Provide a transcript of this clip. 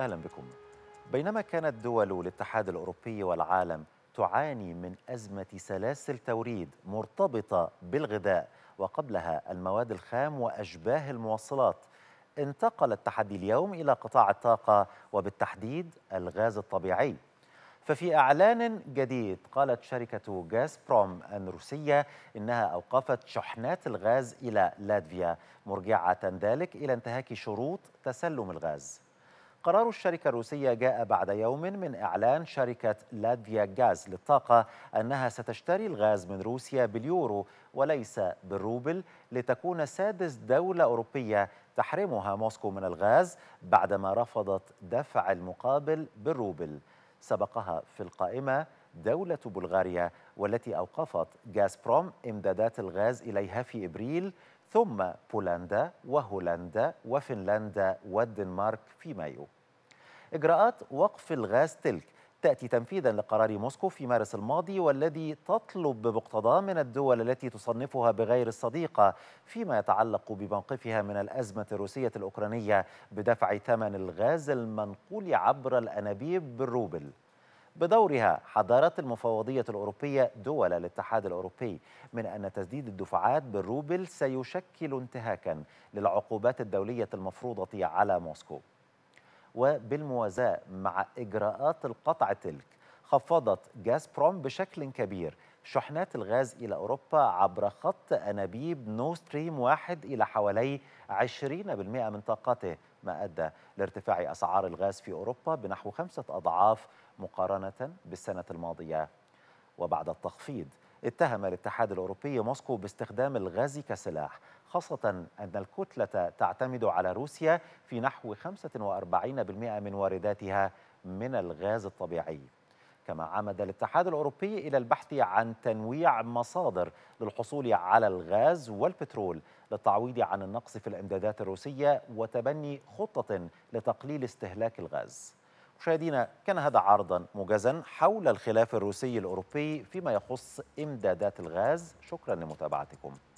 أهلا بكم بينما كانت دول الاتحاد الأوروبي والعالم تعاني من أزمة سلاسل توريد مرتبطة بالغذاء وقبلها المواد الخام وأشباه الموصلات انتقل التحدي اليوم إلى قطاع الطاقة وبالتحديد الغاز الطبيعي ففي إعلان جديد قالت شركة غاز بروم الروسية إنها أوقفت شحنات الغاز إلى لاتفيا مرجعة ذلك إلى انتهاك شروط تسلم الغاز قرار الشركة الروسية جاء بعد يوم من إعلان شركة لاديا غاز للطاقة أنها ستشتري الغاز من روسيا باليورو وليس بالروبل لتكون سادس دولة أوروبية تحرمها موسكو من الغاز بعدما رفضت دفع المقابل بالروبل سبقها في القائمة دولة بلغاريا والتي أوقفت غازبروم إمدادات الغاز إليها في إبريل ثم بولندا وهولندا وفنلندا والدنمارك في مايو إجراءات وقف الغاز تلك تأتي تنفيذا لقرار موسكو في مارس الماضي والذي تطلب بمقتضاه من الدول التي تصنفها بغير الصديقة فيما يتعلق بموقفها من الأزمة الروسية الأوكرانية بدفع ثمن الغاز المنقول عبر الأنابيب بالروبل بدورها حذرت المفوضية الأوروبية دول الاتحاد الأوروبي من أن تسديد الدفعات بالروبل سيشكل انتهاكا للعقوبات الدولية المفروضة على موسكو وبالموازاة مع إجراءات القطع تلك خفضت بروم بشكل كبير شحنات الغاز إلى أوروبا عبر خط أنابيب نو ستريم واحد إلى حوالي 20% من طاقته ما أدى لارتفاع أسعار الغاز في أوروبا بنحو خمسة أضعاف مقارنة بالسنة الماضية وبعد التخفيض اتهم الاتحاد الأوروبي موسكو باستخدام الغاز كسلاح خاصة أن الكتلة تعتمد على روسيا في نحو 45% من وارداتها من الغاز الطبيعي كما عمد الاتحاد الأوروبي إلى البحث عن تنويع مصادر للحصول على الغاز والبترول للتعويض عن النقص في الإمدادات الروسية وتبني خطة لتقليل استهلاك الغاز مشاهدينا كان هذا عرضا موجزا حول الخلاف الروسي الأوروبي فيما يخص إمدادات الغاز شكرا لمتابعتكم